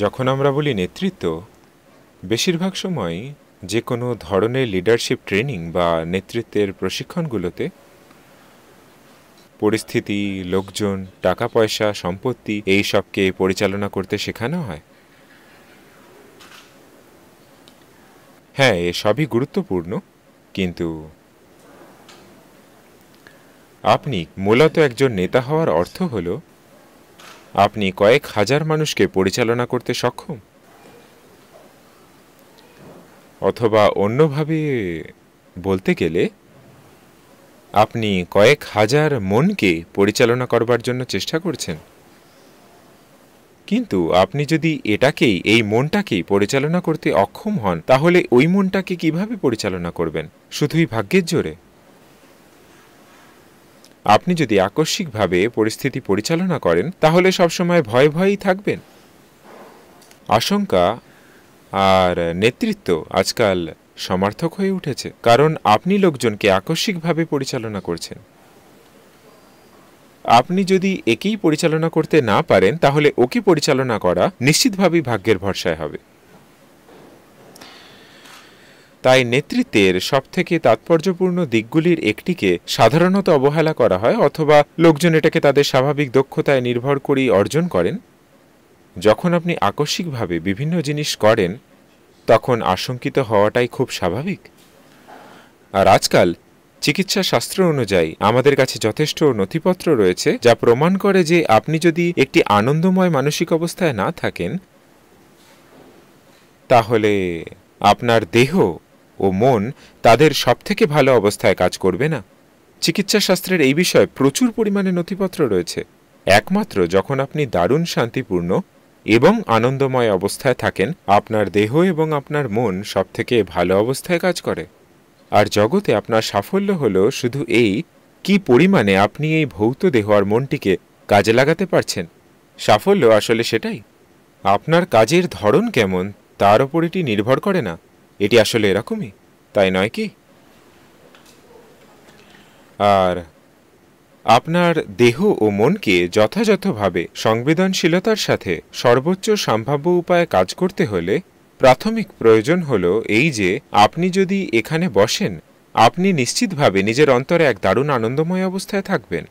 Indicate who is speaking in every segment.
Speaker 1: যখন আমরা বলি নেতৃত্ব বেশিরভাগ সময় যে কোনো ধরনের লিডারশিপ ট্রেনিং বা নেতৃত্বের প্রশিক্ষণগুলোতে পরিস্থিতি লোকজন টাকা পয়সা সম্পত্তি এই সবকে পরিচালনা করতে শেখানো হয় হ্যাঁ এসবই গুরুত্বপূর্ণ কিন্তু আপনি মূলত একজন নেতা হওয়ার অর্থ হলো আপনি কয়েক হাজার মানুষকে পরিচালনা করতে সক্ষম অথবা অন্যভাবে বলতে গেলে আপনি কয়েক হাজার মনকে পরিচালনা করবার জন্য চেষ্টা করছেন কিন্তু আপনি যদি এটাকেই এই মনটাকেই পরিচালনা করতে অক্ষম হন তাহলে ওই মনটাকে কিভাবে পরিচালনা করবেন শুধুই ভাগ্যের জোরে আপনি যদি আকস্মিকভাবে পরিস্থিতি পরিচালনা করেন তাহলে সবসময় ভয় ভয়েই থাকবেন আশঙ্কা আর নেতৃত্ব আজকাল সমর্থক হয়ে উঠেছে কারণ আপনি লোকজনকে আকস্মিকভাবে পরিচালনা করছেন আপনি যদি একেই পরিচালনা করতে না পারেন তাহলে ওকে পরিচালনা করা নিশ্চিতভাবেই ভাগ্যের ভরসায় হবে তাই নেতৃত্বের সবথেকে তাৎপর্যপূর্ণ দিকগুলির একটিকে সাধারণত অবহেলা করা হয় অথবা লোকজন এটাকে তাদের স্বাভাবিক দক্ষতায় নির্ভর করেই অর্জন করেন যখন আপনি আকস্মিকভাবে বিভিন্ন জিনিস করেন তখন আশঙ্কিত হওয়াটাই খুব স্বাভাবিক আর আজকাল চিকিৎসা শাস্ত্র অনুযায়ী আমাদের কাছে যথেষ্ট নথিপত্র রয়েছে যা প্রমাণ করে যে আপনি যদি একটি আনন্দময় মানসিক অবস্থায় না থাকেন তাহলে আপনার দেহ ও মন তাদের সবথেকে ভালো অবস্থায় কাজ করবে না চিকিৎসাশাস্ত্রের এই বিষয়ে প্রচুর পরিমাণে নথিপত্র রয়েছে একমাত্র যখন আপনি দারুণ শান্তিপূর্ণ এবং আনন্দময় অবস্থায় থাকেন আপনার দেহ এবং আপনার মন সবথেকে ভালো অবস্থায় কাজ করে আর জগতে আপনার সাফল্য হল শুধু এই কি পরিমাণে আপনি এই ভৌত দেহ আর মনটিকে কাজে লাগাতে পারছেন সাফল্য আসলে সেটাই আপনার কাজের ধরন কেমন তার ওপর এটি নির্ভর করে না এটি আসলে এরকমই তাই নয় কি আর আপনার দেহ ও মনকে যথাযথভাবে সংবেদনশীলতার সাথে সর্বোচ্চ সম্ভাব্য উপায়ে কাজ করতে হলে প্রাথমিক প্রয়োজন হল এই যে আপনি যদি এখানে বসেন আপনি নিশ্চিতভাবে নিজের অন্তরে এক দারুণ আনন্দময় অবস্থায় থাকবেন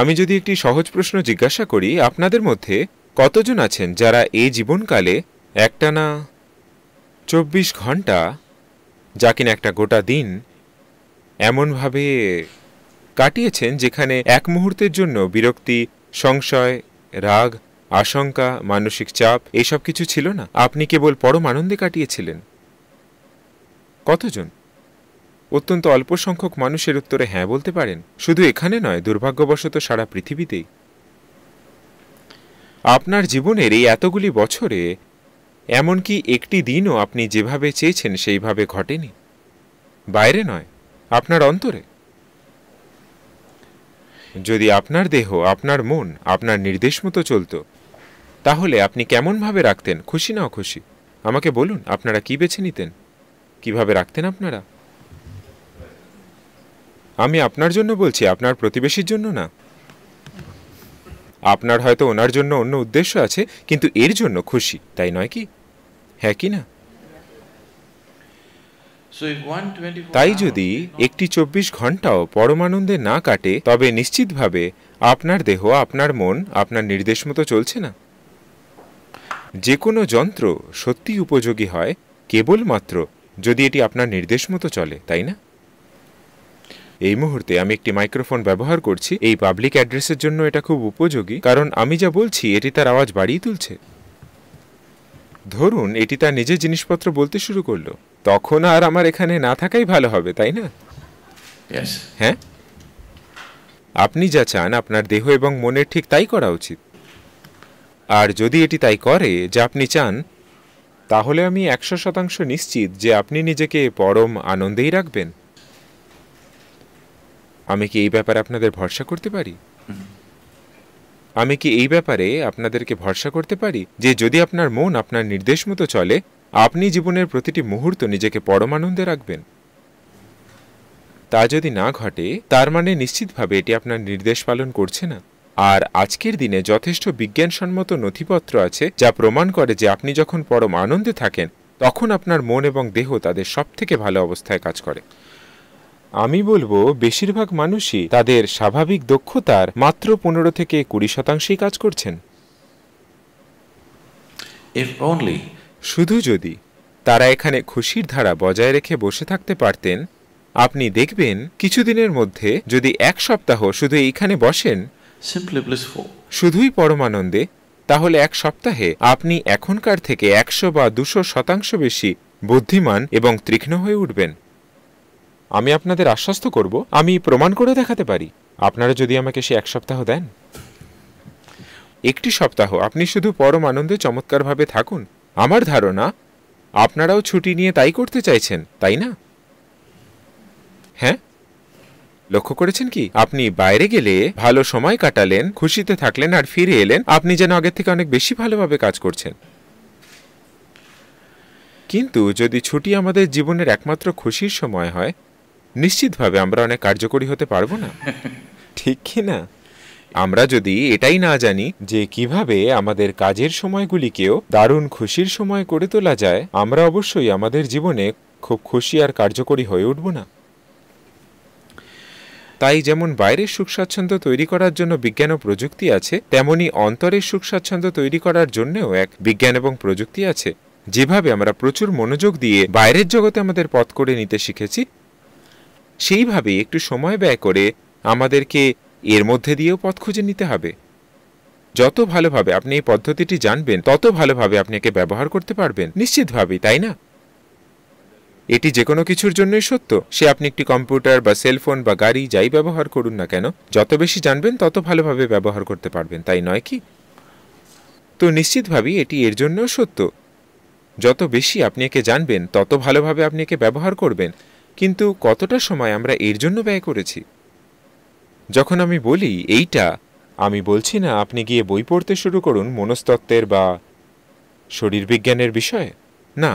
Speaker 1: আমি যদি একটি সহজ প্রশ্ন জিজ্ঞাসা করি আপনাদের মধ্যে কতজন আছেন যারা এই জীবনকালে একটানা চব্বিশ ঘন্টা যা কিনা একটা গোটা দিন এমনভাবে কাটিয়েছেন যেখানে এক মুহূর্তের জন্য বিরক্তি সংশয় রাগ আশঙ্কা মানসিক চাপ এসব কিছু ছিল না আপনি কেবল পরম আনন্দে কাটিয়েছিলেন কতজন অত্যন্ত অল্প সংখ্যক মানুষের উত্তরে হ্যাঁ বলতে পারেন শুধু এখানে নয় দুর্ভাগ্যবশত সারা পৃথিবীতেই আপনার জীবনের এই এতগুলি বছরে এমনকি একটি দিনও আপনি যেভাবে চেয়েছেন সেইভাবে ঘটেনি বাইরে নয় আপনার অন্তরে যদি আপনার দেহ আপনার মন আপনার নির্দেশ মতো চলত তাহলে আপনি কেমনভাবে রাখতেন খুশি না খুশি আমাকে বলুন আপনারা কি বেছে নিতেন কিভাবে রাখতেন আপনারা আমি আপনার জন্য বলছি আপনার প্রতিবেশীর জন্য না আপনার হয়তো ওনার জন্য অন্য উদ্দেশ্য আছে কিন্তু এর জন্য খুশি তাই নয় কি হ্যাঁ কি না তাই যদি একটি চব্বিশ ঘন্টাও পরমানন্দে না কাটে তবে নিশ্চিতভাবে আপনার দেহ আপনার মন আপনার নির্দেশ মতো চলছে না যে কোনো যন্ত্র সত্যি উপযোগী হয় কেবলমাত্র যদি এটি আপনার নির্দেশ মতো চলে তাই না এই মুহূর্তে আমি একটি মাইক্রোফোন ব্যবহার করছি এই পাবলিক অ্যাড্রেসের জন্য এটা খুব উপযোগী কারণ আমি যা বলছি এটি তার আওয়াজ বাড়িয়ে তুলছে ধরুন এটি তার নিজের জিনিসপত্র বলতে শুরু করলো তখন আর আমার এখানে না থাকাই ভালো হবে তাই না হ্যাঁ আপনি যা চান আপনার দেহ এবং মনের ঠিক তাই করা উচিত আর যদি এটি তাই করে যা আপনি চান তাহলে আমি একশো শতাংশ নিশ্চিত যে আপনি নিজেকে পরম আনন্দেই রাখবেন আমি কি এই ব্যাপারে আপনাদের ভরসা করতে পারি আমি কি এই ব্যাপারে আপনাদেরকে ভরসা করতে পারি যে যদি আপনার মন আপনার নির্দেশ মতো চলে আপনি জীবনের প্রতিটি মুহূর্ত নিজেকে পরমানন্দে রাখবেন তা যদি না ঘটে তার মানে নিশ্চিতভাবে এটি আপনার নির্দেশ পালন করছে না আর আজকের দিনে যথেষ্ট বিজ্ঞানসম্মত নথিপত্র আছে যা প্রমাণ করে যে আপনি যখন পরম আনন্দে থাকেন তখন আপনার মন এবং দেহ তাদের সবথেকে ভালো অবস্থায় কাজ করে আমি বলবো বেশিরভাগ মানুষই তাদের স্বাভাবিক দক্ষতার মাত্র পনেরো থেকে কুড়ি শতাংশই কাজ করছেন শুধু যদি তারা এখানে খুশির ধারা বজায় রেখে বসে থাকতে পারতেন আপনি দেখবেন কিছুদিনের মধ্যে যদি এক সপ্তাহ শুধু এইখানে বসেন শুধুই পরমানন্দে তাহলে এক সপ্তাহে আপনি এখনকার থেকে একশো বা দুশো শতাংশ বেশি বুদ্ধিমান এবং তীক্ষ্ণ হয়ে উঠবেন আমি আপনাদের আশ্বস্ত করব আমি প্রমাণ করে দেখাতে পারি আপনারা যদি আমাকে সে এক সপ্তাহ দেন একটি সপ্তাহ আপনি শুধু পরম আনন্দে চমৎকারভাবে থাকুন আমার ধারণা আপনারাও ছুটি নিয়ে তাই করতে চাইছেন তাই না হ্যাঁ লক্ষ্য করেছেন কি আপনি বাইরে গেলে ভালো সময় কাটালেন খুশিতে থাকলেন আর ফিরে এলেন আপনি যেন আগের থেকে অনেক বেশি ভালোভাবে কাজ করছেন কিন্তু যদি ছুটি আমাদের জীবনের একমাত্র খুশির সময় হয় নিশ্চিতভাবে আমরা অনেক কার্যকরী হতে পারবো না ঠিক কি না আমরা যদি এটাই না জানি যে কিভাবে আমাদের কাজের সময়গুলিকেও দারুণ খুশির সময় করে তোলা যায় আমরা অবশ্যই আমাদের জীবনে খুব খুশি আর কার্যকরী হয়ে উঠব না তাই যেমন বাইরের সুখ স্বাচ্ছন্দ্য তৈরি করার জন্য বিজ্ঞান ও প্রযুক্তি আছে তেমনি অন্তরের সুখ স্বাচ্ছন্দ্য তৈরি করার জন্যও এক বিজ্ঞান এবং প্রযুক্তি আছে যেভাবে আমরা প্রচুর মনোযোগ দিয়ে বাইরের জগতে আমাদের পথ করে নিতে শিখেছি সেইভাবে একটু সময় ব্যয় করে আমাদেরকে এর মধ্যে দিয়েও পথ খুঁজে নিতে হবে যত ভালোভাবে আপনি এই পদ্ধতিটি জানবেন তত ভালোভাবে আপনি একে ব্যবহার করতে পারবেন নিশ্চিতভাবেই তাই না এটি যে কোনো কিছুর জন্যই সত্য সে আপনি একটি কম্পিউটার বা সেলফোন বা গাড়ি যাই ব্যবহার করুন না কেন যত বেশি জানবেন তত ভালোভাবে ব্যবহার করতে পারবেন তাই নয় কি তো নিশ্চিতভাবেই এটি এর জন্যও সত্য যত বেশি আপনি একে জানবেন তত ভালোভাবে আপনি একে ব্যবহার করবেন কিন্তু কতটা সময় আমরা এর জন্য ব্যয় করেছি যখন আমি বলি এইটা আমি বলছি না আপনি গিয়ে বই পড়তে শুরু করুন মনস্তত্ত্বের বা শরীরবিজ্ঞানের বিষয়ে না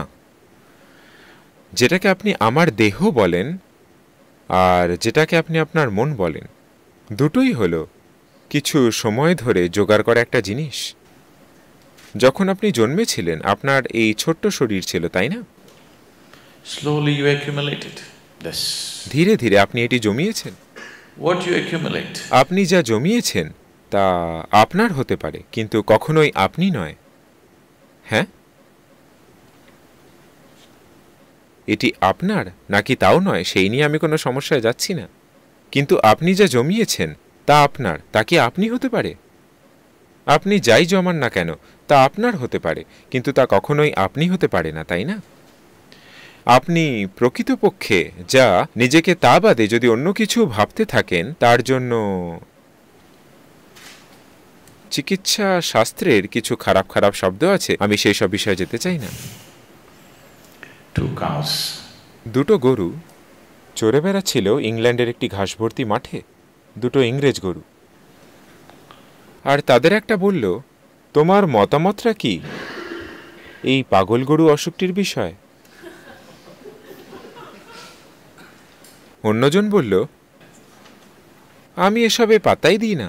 Speaker 1: যেটাকে আপনি আমার দেহ বলেন আর যেটাকে আপনি আপনার মন বলেন দুটোই হল কিছু সময় ধরে জোগাড় করা একটা জিনিস যখন আপনি জন্মেছিলেন আপনার এই ছোট্ট শরীর ছিল তাই না slowly you ধীরে ধীরে আপনি এটি জমিয়েছেন what you accumulate আপনি যা জমিয়েছেন তা আপনার হতে পারে কিন্তু কখনোই আপনি নয় হ্যাঁ এটি আপনার নাকি তাও নয় সেই নিয়ে আমি কোনো সমস্যায় যাচ্ছি না কিন্তু আপনি যা জমিয়েছেন তা আপনার তা কি আপনি হতে পারে আপনি যাই জমান না কেন তা আপনার হতে পারে কিন্তু তা কখনোই আপনি হতে পারে না তাই না আপনি প্রকৃতপক্ষে যা নিজেকে তা বাদে যদি অন্য কিছু ভাবতে থাকেন তার জন্য চিকিৎসা শাস্ত্রের কিছু খারাপ খারাপ শব্দ আছে আমি সেই সব বিষয়ে যেতে চাই না দুটো গরু চড়ে বেড়াচ্ছিল ইংল্যান্ডের একটি ঘাসভর্তি মাঠে দুটো ইংরেজ গরু আর তাদের একটা বলল তোমার মতামতটা কি এই পাগল গরু অসুখটির বিষয় অন্যজন বলল আমি এসবে পাতাই দিই না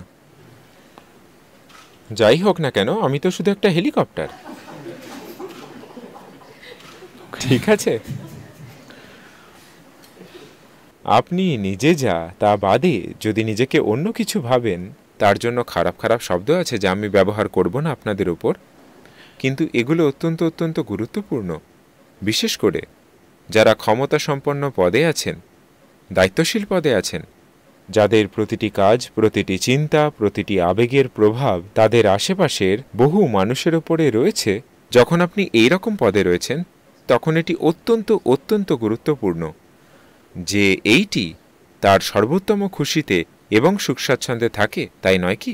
Speaker 1: যাই হোক না কেন আমি তো শুধু একটা হেলিকপ্টার ঠিক আছে আপনি নিজে যা তা বাদে যদি নিজেকে অন্য কিছু ভাবেন তার জন্য খারাপ খারাপ শব্দ আছে যা আমি ব্যবহার করব না আপনাদের ওপর কিন্তু এগুলো অত্যন্ত অত্যন্ত গুরুত্বপূর্ণ বিশেষ করে যারা ক্ষমতা সম্পন্ন পদে আছেন দায়িত্বশীল পদে আছেন যাদের প্রতিটি কাজ প্রতিটি চিন্তা প্রতিটি আবেগের প্রভাব তাদের আশেপাশের বহু মানুষের ওপরে রয়েছে যখন আপনি এই রকম পদে রয়েছেন তখন এটি অত্যন্ত অত্যন্ত গুরুত্বপূর্ণ যে এইটি তার সর্বোত্তম খুশিতে এবং সুখ স্বাচ্ছন্দ্যে থাকে তাই নয় কি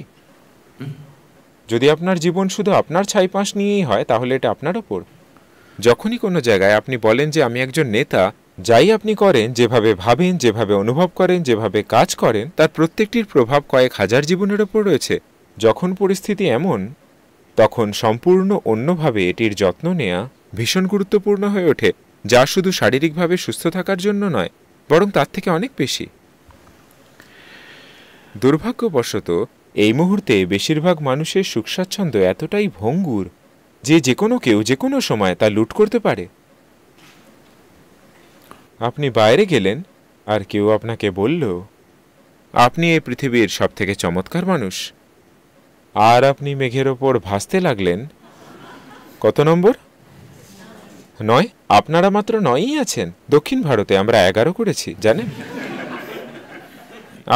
Speaker 1: যদি আপনার জীবন শুধু আপনার ছাইপাঁশ নিয়েই হয় তাহলে এটা আপনার ওপর যখনই কোনো জায়গায় আপনি বলেন যে আমি একজন নেতা যাই আপনি করেন যেভাবে ভাবেন যেভাবে অনুভব করেন যেভাবে কাজ করেন তার প্রত্যেকটির প্রভাব কয়েক হাজার জীবনের ওপর রয়েছে যখন পরিস্থিতি এমন তখন সম্পূর্ণ অন্যভাবে এটির যত্ন নেয়া ভীষণ গুরুত্বপূর্ণ হয়ে ওঠে যা শুধু শারীরিকভাবে সুস্থ থাকার জন্য নয় বরং তার থেকে অনেক বেশি দুর্ভাগ্যবশত এই মুহূর্তে বেশিরভাগ মানুষের সুখস্বাচ্ছন্দ্য এতটাই ভঙ্গুর যে যে কোনো কেউ যে কোনো সময় তা লুট করতে পারে আপনি বাইরে গেলেন আর কেউ আপনাকে বলল আপনি এই পৃথিবীর সবথেকে চমৎকার মানুষ আর আপনি মেঘের ওপর ভাসতে লাগলেন কত নম্বর নয় আপনারা মাত্র নয়ই আছেন দক্ষিণ ভারতে আমরা এগারো করেছি জানেন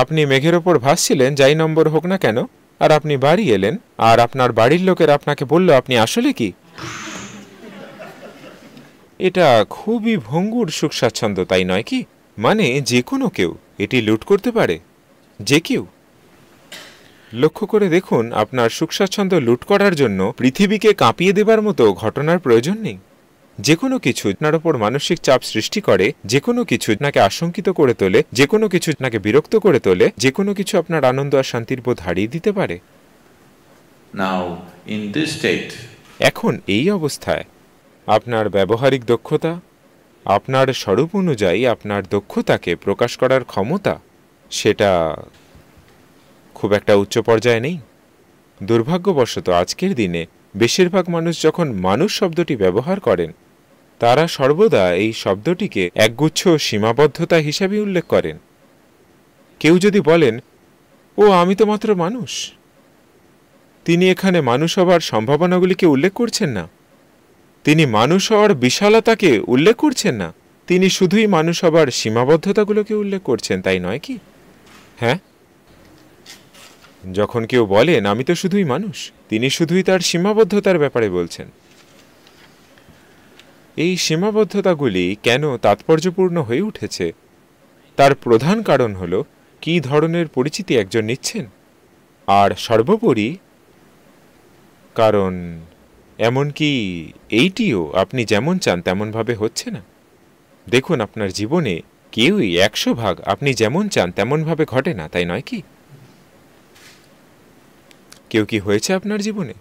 Speaker 1: আপনি মেঘের ওপর ভাসছিলেন যাই নম্বর হোক না কেন আর আপনি বাড়ি এলেন আর আপনার বাড়ির লোকের আপনাকে বলল আপনি আসলে কি এটা খুবই ভঙ্গুর সুখস্বাচ্ছন্দ তাই নয় কি মানে যে কোনো কেউ এটি লুট করতে পারে যে কেউ লক্ষ্য করে দেখুন আপনার সুখ লুট করার জন্য পৃথিবীকে কাঁপিয়ে দেবার মতো ঘটনার প্রয়োজন নেই যে কোনো কিছু আপনার ওপর মানসিক চাপ সৃষ্টি করে যে কোনো কিছু আপনাকে আশঙ্কিত করে তোলে যে কোনো কিছু আপনাকে বিরক্ত করে তোলে যে কোনো কিছু আপনার আনন্দ আর শান্তির বোধ হারিয়ে দিতে পারে এখন এই অবস্থায় আপনার ব্যবহারিক দক্ষতা আপনার স্বরূপ অনুযায়ী আপনার দক্ষতাকে প্রকাশ করার ক্ষমতা সেটা খুব একটা উচ্চ পর্যায়ে নেই দুর্ভাগ্যবশত আজকের দিনে বেশিরভাগ মানুষ যখন মানুষ শব্দটি ব্যবহার করেন তারা সর্বদা এই শব্দটিকে একগুচ্ছ সীমাবদ্ধতা হিসাবে উল্লেখ করেন কেউ যদি বলেন ও আমি তো মাত্র মানুষ তিনি এখানে মানুষ হবার সম্ভাবনাগুলিকে উল্লেখ করছেন না তিনি মানুষ হওয়ার বিশালতাকে উল্লেখ করছেন না তিনি শুধুই মানুষ হবার সীমাবদ্ধতাগুলোকে উল্লেখ করছেন তাই নয় কি হ্যাঁ যখন কেউ বলেন আমি তো শুধুই মানুষ তিনি শুধুই তার সীমাবদ্ধতার ব্যাপারে বলছেন এই সীমাবদ্ধতাগুলি কেন তাৎপর্যপূর্ণ হয়ে উঠেছে তার প্রধান কারণ হল কি ধরনের পরিচিতি একজন নিচ্ছেন আর সর্বোপরি কারণ এমনকি এইটিও আপনি যেমন চান তেমনভাবে হচ্ছে না দেখুন আপনার জীবনে কেউই একশো ভাগ আপনি যেমন চান তেমনভাবে ঘটে না তাই নয় কি কেউ কি হয়েছে আপনার জীবনে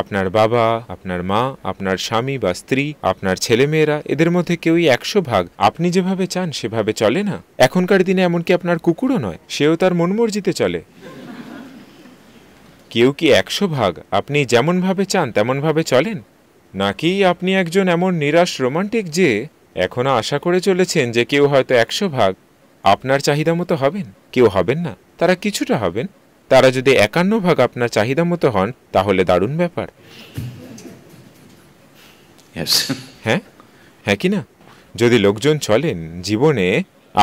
Speaker 1: আপনার বাবা আপনার মা আপনার স্বামী বা স্ত্রী আপনার ছেলেমেয়েরা এদের মধ্যে কেউই একশো ভাগ আপনি যেভাবে চান সেভাবে চলে না এখনকার দিনে এমনকি আপনার কুকুরও নয় সেও তার মনমর্জিতে চলে কেউ কি একশো ভাগ আপনি যেমনভাবে চান তেমনভাবে চলেন নাকি আপনি একজন এমন নিরাশ রোমান্টিক যে এখনও আশা করে চলেছেন যে কেউ হয়তো একশো ভাগ আপনার চাহিদা মতো হবেন কেউ হবেন না তারা কিছুটা হবেন তারা যদি একান্ন ভাগ আপনার চাহিদা মতো হন তাহলে দারুণ ব্যাপার হ্যাঁ হ্যাঁ কি না যদি লোকজন চলেন জীবনে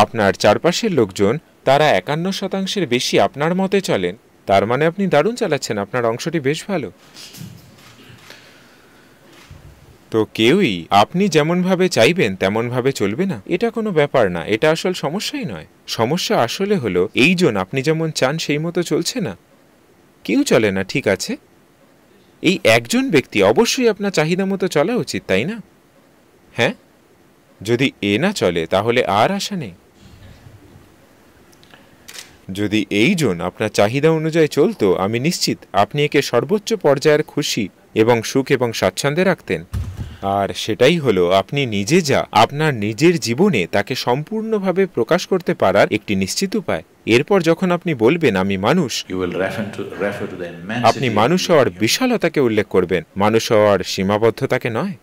Speaker 1: আপনার চারপাশের লোকজন তারা একান্ন শতাংশের বেশি আপনার মতে চলেন তার মানে আপনি দারুণ চালাচ্ছেন আপনার অংশটি বেশ ভালো তো কেউই আপনি যেমনভাবে চাইবেন তেমনভাবে চলবে না এটা কোনো ব্যাপার না এটা আসল সমস্যাই নয় সমস্যা আসলে হলো এইজন আপনি যেমন চান সেই মতো চলছে না কেউ চলে না ঠিক আছে এই একজন ব্যক্তি অবশ্যই আপনার চাহিদা মতো চলা উচিত তাই না হ্যাঁ যদি এ না চলে তাহলে আর আশা নেই যদি এই জোন আপনার চাহিদা অনুযায়ী চলতো আমি নিশ্চিত আপনি একে সর্বোচ্চ পর্যায়ের খুশি এবং সুখ এবং স্বাচ্ছন্দ্যে রাখতেন আর সেটাই হলো আপনি নিজে যা আপনার নিজের জীবনে তাকে সম্পূর্ণভাবে প্রকাশ করতে পারার একটি নিশ্চিত উপায় এরপর যখন আপনি বলবেন আমি মানুষ আপনি মানুষ হওয়ার বিশালতাকে উল্লেখ করবেন মানুষ হওয়ার সীমাবদ্ধতাকে নয়